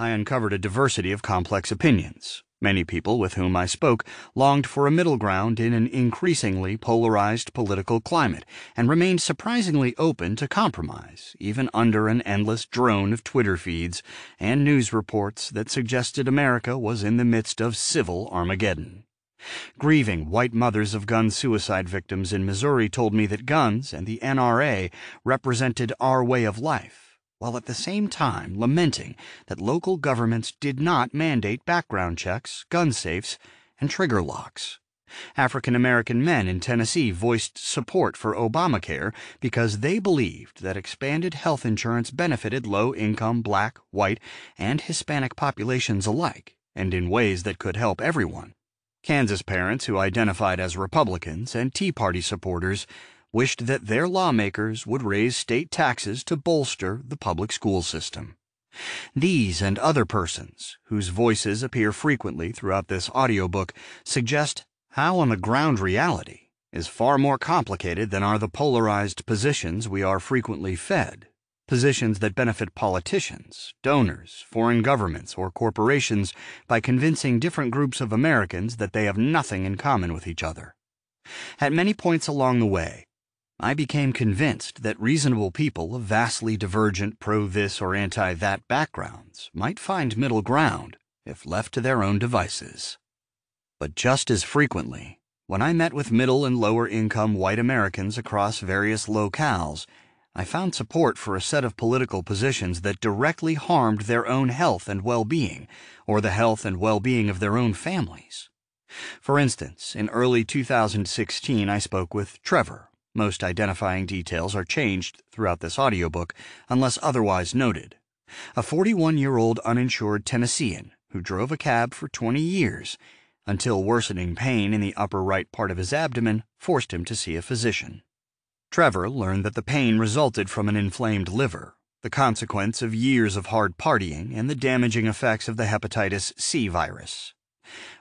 I uncovered a diversity of complex opinions. Many people with whom I spoke longed for a middle ground in an increasingly polarized political climate and remained surprisingly open to compromise, even under an endless drone of Twitter feeds and news reports that suggested America was in the midst of civil Armageddon. Grieving white mothers of gun suicide victims in Missouri told me that guns and the NRA represented our way of life while at the same time lamenting that local governments did not mandate background checks, gun safes, and trigger locks. African American men in Tennessee voiced support for Obamacare because they believed that expanded health insurance benefited low income black, white, and Hispanic populations alike, and in ways that could help everyone. Kansas parents who identified as Republicans and Tea Party supporters wished that their lawmakers would raise state taxes to bolster the public school system. These and other persons, whose voices appear frequently throughout this audiobook, suggest how on the ground reality is far more complicated than are the polarized positions we are frequently fed, positions that benefit politicians, donors, foreign governments, or corporations by convincing different groups of Americans that they have nothing in common with each other. At many points along the way, I became convinced that reasonable people of vastly divergent pro this or anti that backgrounds might find middle ground if left to their own devices. But just as frequently, when I met with middle and lower income white Americans across various locales, I found support for a set of political positions that directly harmed their own health and well being, or the health and well being of their own families. For instance, in early 2016, I spoke with Trevor most identifying details are changed throughout this audiobook unless otherwise noted. A 41-year-old uninsured Tennessean who drove a cab for 20 years until worsening pain in the upper right part of his abdomen forced him to see a physician. Trevor learned that the pain resulted from an inflamed liver, the consequence of years of hard partying and the damaging effects of the hepatitis C virus.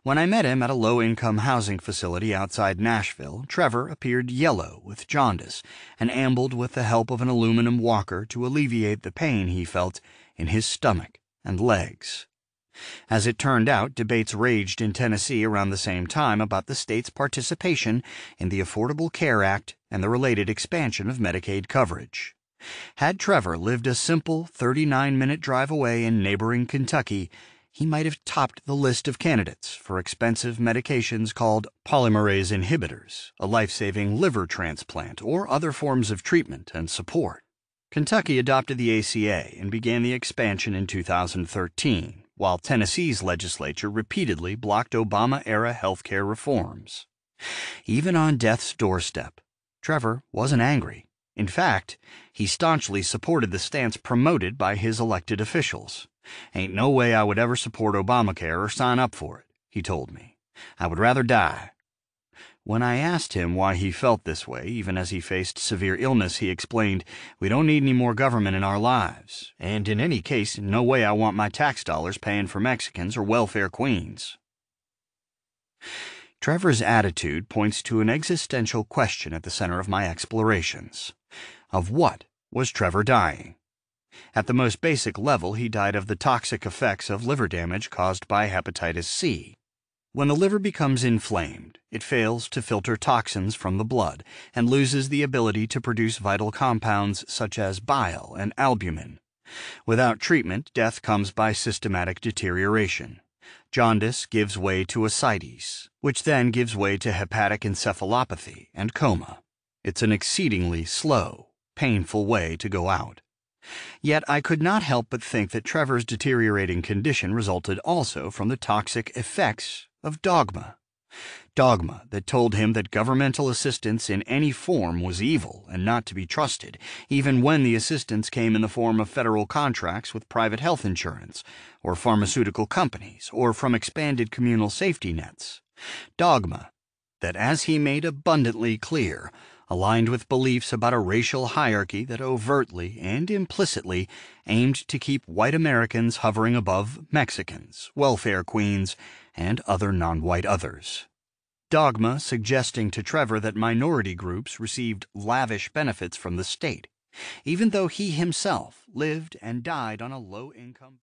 When I met him at a low-income housing facility outside Nashville, Trevor appeared yellow with jaundice and ambled with the help of an aluminum walker to alleviate the pain he felt in his stomach and legs. As it turned out, debates raged in Tennessee around the same time about the state's participation in the Affordable Care Act and the related expansion of Medicaid coverage. Had Trevor lived a simple 39 minute drive away in neighboring Kentucky, he might have topped the list of candidates for expensive medications called polymerase inhibitors, a life saving liver transplant, or other forms of treatment and support. Kentucky adopted the ACA and began the expansion in 2013, while Tennessee's legislature repeatedly blocked Obama era health care reforms. Even on death's doorstep, Trevor wasn't angry. In fact, he staunchly supported the stance promoted by his elected officials. Ain't no way I would ever support Obamacare or sign up for it, he told me. I would rather die. When I asked him why he felt this way, even as he faced severe illness, he explained, We don't need any more government in our lives, and in any case, no way I want my tax dollars paying for Mexicans or welfare queens. Trevor's attitude points to an existential question at the center of my explorations. Of what was Trevor dying? At the most basic level, he died of the toxic effects of liver damage caused by hepatitis C. When the liver becomes inflamed, it fails to filter toxins from the blood and loses the ability to produce vital compounds such as bile and albumin. Without treatment, death comes by systematic deterioration. Jaundice gives way to ascites, which then gives way to hepatic encephalopathy and coma. It's an exceedingly slow painful way to go out. Yet I could not help but think that Trevor's deteriorating condition resulted also from the toxic effects of dogma. Dogma that told him that governmental assistance in any form was evil and not to be trusted, even when the assistance came in the form of federal contracts with private health insurance, or pharmaceutical companies, or from expanded communal safety nets. Dogma that, as he made abundantly clear, aligned with beliefs about a racial hierarchy that overtly and implicitly aimed to keep white Americans hovering above Mexicans, welfare queens, and other non white others. Dogma suggesting to Trevor that minority groups received lavish benefits from the state, even though he himself lived and died on a low income.